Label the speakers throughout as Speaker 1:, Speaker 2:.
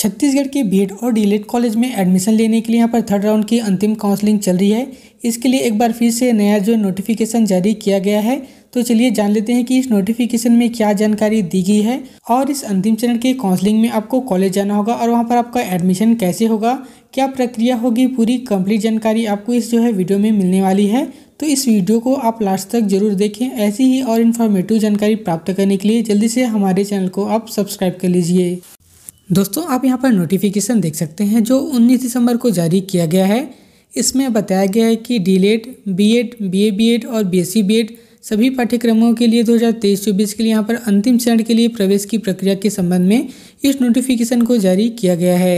Speaker 1: छत्तीसगढ़ के बीएड और डीलेट कॉलेज में एडमिशन लेने के लिए यहाँ पर थर्ड राउंड की अंतिम काउंसलिंग चल रही है इसके लिए एक बार फिर से नया जो नोटिफिकेशन जारी किया गया है तो चलिए जान लेते हैं कि इस नोटिफिकेशन में क्या जानकारी दी गई है और इस अंतिम चरण के काउंसलिंग में आपको कॉलेज जाना होगा और वहाँ पर आपका एडमिशन कैसे होगा क्या प्रक्रिया होगी पूरी कंप्लीट जानकारी आपको इस जो है वीडियो में मिलने वाली है तो इस वीडियो को आप लास्ट तक जरूर देखें ऐसी ही और इन्फॉर्मेटिव जानकारी प्राप्त करने के लिए जल्दी से हमारे चैनल को आप सब्सक्राइब कर लीजिए दोस्तों आप यहाँ पर नोटिफिकेशन देख सकते हैं जो 19 दिसंबर को जारी किया गया है इसमें बताया गया है कि D Ed B Ed B A B Ed और B S C B Ed सभी पाठ्यक्रमों के लिए 2023-24 के लिए यहाँ पर अंतिम चरण के लिए प्रवेश की प्रक्रिया के संबंध में इस नोटिफिकेशन को जारी किया गया है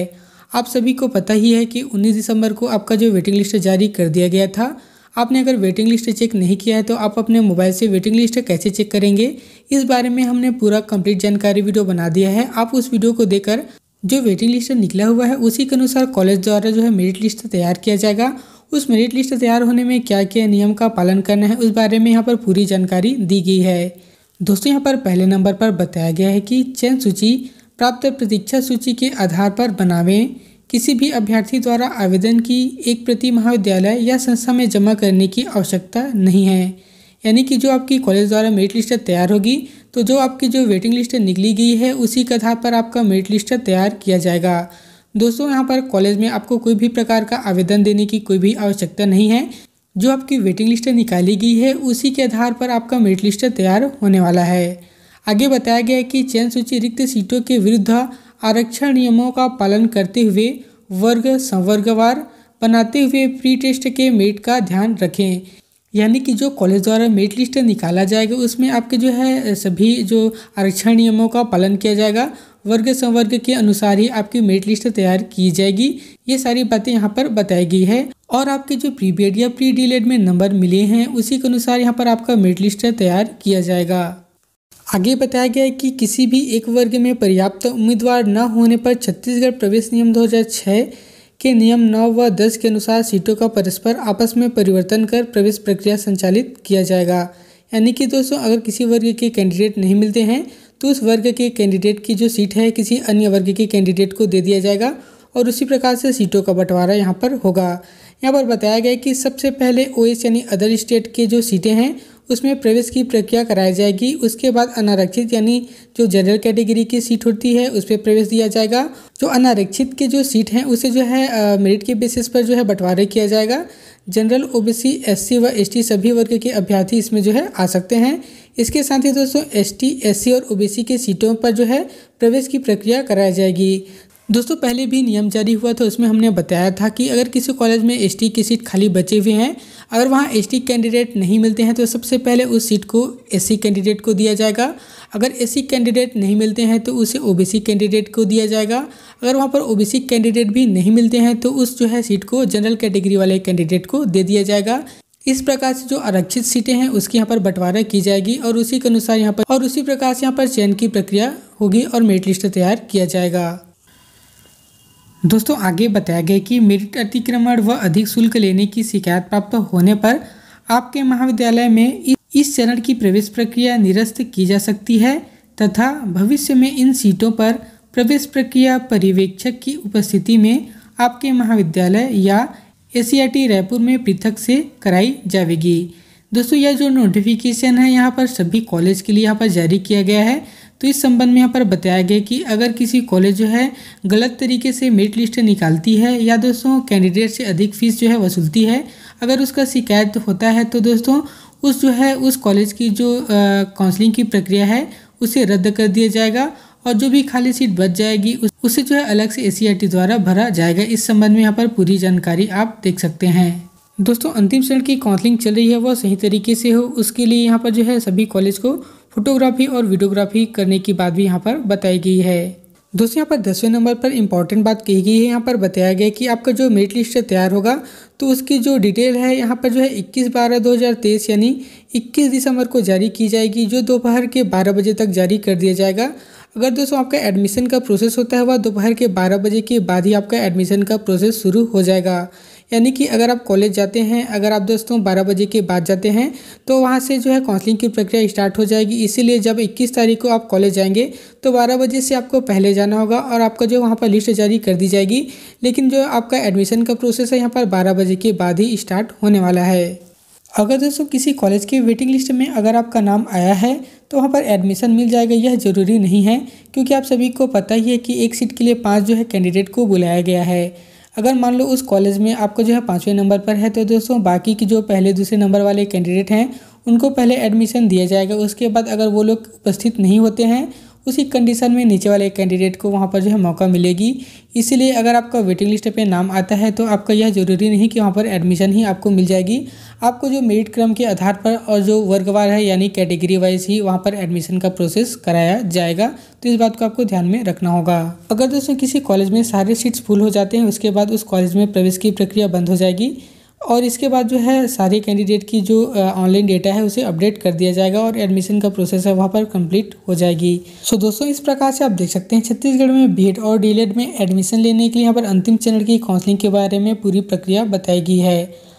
Speaker 1: आप सभी को पता ही है कि उन्नीस दिसंबर को आपका जो वेटिंग लिस्ट जारी कर दिया गया था आपने अगर वेटिंग लिस्ट चेक नहीं किया है तो आप अपने मोबाइल से वेटिंग लिस्ट कैसे चेक करेंगे इस बारे में हमने पूरा कंप्लीट जानकारी वीडियो बना दिया है आप उस वीडियो को देखकर जो वेटिंग लिस्ट निकला हुआ है उसी के अनुसार कॉलेज द्वारा जो है मेरिट लिस्ट तैयार किया जाएगा उस मेरिट लिस्ट तैयार होने में क्या क्या नियम का पालन करना है उस बारे में यहाँ पर पूरी जानकारी दी गई है दोस्तों यहाँ पर पहले नंबर पर बताया गया है कि चयन सूची प्राप्त प्रतीक्षा सूची के आधार पर बनावें किसी भी अभ्यर्थी द्वारा आवेदन की एक प्रति महाविद्यालय या संस्था में जमा करने की आवश्यकता नहीं है यानी कि जो आपकी कॉलेज द्वारा मेरिट लिस्ट तैयार होगी तो जो आपकी जो वेटिंग लिस्ट निकली गई है उसी के आधार पर आपका मेरिट लिस्ट तैयार किया जाएगा दोस्तों यहाँ पर कॉलेज में आपको कोई भी प्रकार का आवेदन देने की कोई भी आवश्यकता नहीं है जो आपकी वेटिंग लिस्ट निकाली गई है उसी के आधार पर आपका मेरिट लिस्ट तैयार होने वाला है आगे बताया गया है कि चयन सूची रिक्त सीटों के विरुद्ध आरक्षण नियमों का पालन करते हुए वर्ग संवर्गवार बनाते हुए प्री टेस्ट के मेट का ध्यान रखें यानी कि जो कॉलेज द्वारा मेट लिस्ट निकाला जाएगा उसमें आपके जो है सभी जो आरक्षण नियमों का पालन किया जाएगा वर्ग संवर्ग के अनुसार ही आपकी मेट लिस्ट तैयार की जाएगी ये सारी बातें यहाँ पर बताई गई है और आपके जो प्री बीएड या प्री डीलेड में नंबर मिले हैं उसी के अनुसार यहाँ पर आपका मेट लिस्ट तैयार किया जाएगा आगे बताया गया है कि किसी भी एक वर्ग में पर्याप्त उम्मीदवार न होने पर छत्तीसगढ़ प्रवेश नियम 2006 के नियम नौ व दस के अनुसार सीटों का परस्पर आपस में परिवर्तन कर प्रवेश प्रक्रिया संचालित किया जाएगा यानी कि दोस्तों अगर किसी वर्ग के कैंडिडेट नहीं मिलते हैं तो उस वर्ग के कैंडिडेट की जो सीट है किसी अन्य वर्ग के कैंडिडेट को दे दिया जाएगा और उसी प्रकार से सीटों का बंटवारा यहाँ पर होगा यहाँ पर बताया गया कि सबसे पहले ओ यानी अदर स्टेट के जो सीटें हैं उसमें प्रवेश की प्रक्रिया कराई जाएगी उसके बाद अनारक्षित यानी जो जनरल कैटेगरी की सीट होती है उस पर प्रवेश दिया जाएगा जो अनारक्षित के जो सीट हैं उसे जो है मेरिट के बेसिस पर जो है बंटवारे किया जाएगा जनरल ओबीसी एससी व एसटी सभी वर्ग के अभ्यर्थी इसमें जो है आ सकते हैं इसके साथ ही दोस्तों एस टी एस और ओबीसी के सीटों पर जो है प्रवेश की प्रक्रिया कराई जाएगी दोस्तों पहले भी नियम जारी हुआ था उसमें हमने बताया था कि अगर किसी कॉलेज में एसटी की सीट खाली बचे हुए हैं अगर वहाँ एसटी कैंडिडेट नहीं मिलते हैं तो सबसे पहले उस सीट को एससी कैंडिडेट को दिया जाएगा अगर एससी कैंडिडेट नहीं मिलते हैं तो उसे ओबीसी कैंडिडेट को दिया जाएगा अगर वहाँ पर ओ कैंडिडेट भी नहीं मिलते हैं तो उस जो है सीट को जनरल कैटेगरी वाले कैंडिडेट को दे दिया जाएगा इस प्रकार से जो आरक्षित सीटें हैं उसकी यहाँ पर बंटवारा की जाएगी और उसी के अनुसार यहाँ पर और उसी प्रकार से यहाँ पर चयन की प्रक्रिया होगी और मेरिट लिस्ट तैयार किया जाएगा दोस्तों आगे बताया गया कि मेरिट अतिक्रमण व अधिक शुल्क लेने की शिकायत प्राप्त होने पर आपके महाविद्यालय में इस चरण की प्रवेश प्रक्रिया निरस्त की जा सकती है तथा भविष्य में इन सीटों पर प्रवेश प्रक्रिया पर्यवेक्षक की उपस्थिति में आपके महाविद्यालय या एसीआईटी रायपुर में पृथक से कराई जाएगी दोस्तों यह जो नोटिफिकेशन है यहाँ पर सभी कॉलेज के लिए यहाँ पर जारी किया गया है तो इस संबंध में यहाँ पर बताया गया कि अगर किसी कॉलेज जो है गलत तरीके से मेरिट लिस्ट निकालती है या दोस्तों कैंडिडेट से अधिक फीस जो है वसूलती है अगर उसका शिकायत होता है तो दोस्तों उस जो है उस कॉलेज की जो काउंसलिंग की प्रक्रिया है उसे रद्द कर दिया जाएगा और जो भी खाली सीट बच जाएगी उसे जो है अलग से ए द्वारा भरा जाएगा इस संबंध में यहाँ पर पूरी जानकारी आप देख सकते हैं दोस्तों अंतिम चरण की काउंसलिंग चल रही है वो सही तरीके से हो उसके लिए यहाँ पर जो है सभी कॉलेज को फोटोग्राफी और वीडियोग्राफी करने की बात भी यहाँ पर बताई गई है दोस्तों यहाँ पर दसवें नंबर पर इंपॉर्टेंट बात कही गई है यहाँ पर बताया गया कि आपका जो मेरिट लिस्ट तैयार होगा तो उसकी जो डिटेल है यहाँ पर जो है 21 बारह 2023 यानी 21 दिसंबर को जारी की जाएगी जो दोपहर के 12 बजे तक जारी कर दिया जाएगा अगर दोस्तों आपका एडमिशन का प्रोसेस होता है वह दोपहर के बारह बजे के बाद ही आपका एडमिशन का प्रोसेस शुरू हो जाएगा यानी कि अगर आप कॉलेज जाते हैं अगर आप दोस्तों बारह बजे के बाद जाते हैं तो वहाँ से जो है काउंसलिंग की प्रक्रिया स्टार्ट हो जाएगी इसीलिए जब इक्कीस तारीख को आप कॉलेज जाएंगे तो बारह बजे से आपको पहले जाना होगा और आपका जो वहाँ पर लिस्ट जारी कर दी जाएगी लेकिन जो आपका एडमिशन का प्रोसेस है यहाँ पर बारह बजे के बाद ही स्टार्ट होने वाला है अगर दोस्तों किसी कॉलेज के वेटिंग लिस्ट में अगर आपका नाम आया है तो वहाँ पर एडमिशन मिल जाएगा यह ज़रूरी नहीं है क्योंकि आप सभी को पता ही है कि एक सीट के लिए पाँच जो है कैंडिडेट को बुलाया गया है अगर मान लो उस कॉलेज में आपको जो है पाँचवें नंबर पर है तो दोस्तों बाकी की जो पहले दूसरे नंबर वाले कैंडिडेट हैं उनको पहले एडमिशन दिया जाएगा उसके बाद अगर वो लोग उपस्थित नहीं होते हैं उसी कंडीशन में नीचे वाले कैंडिडेट को वहाँ पर जो है मौका मिलेगी इसीलिए अगर आपका वेटिंग लिस्ट पे नाम आता है तो आपका यह जरूरी नहीं कि वहाँ पर एडमिशन ही आपको मिल जाएगी आपको जो मेरिट क्रम के आधार पर और जो वर्गवार है यानी कैटेगरी वाइज ही वहाँ पर एडमिशन का प्रोसेस कराया जाएगा तो इस बात को आपको ध्यान में रखना होगा अगर दोस्तों किसी कॉलेज में सारे सीट्स फुल हो जाते हैं उसके बाद उस कॉलेज में प्रवेश की प्रक्रिया बंद हो जाएगी और इसके बाद जो है सारे कैंडिडेट की जो ऑनलाइन डेटा है उसे अपडेट कर दिया जाएगा और एडमिशन का प्रोसेस है वहाँ पर कंप्लीट हो जाएगी सो दोस्तों इस प्रकार से आप देख सकते हैं छत्तीसगढ़ में बी और डी में एडमिशन लेने के लिए यहाँ पर अंतिम चरण की काउंसलिंग के बारे में पूरी प्रक्रिया बताई गई है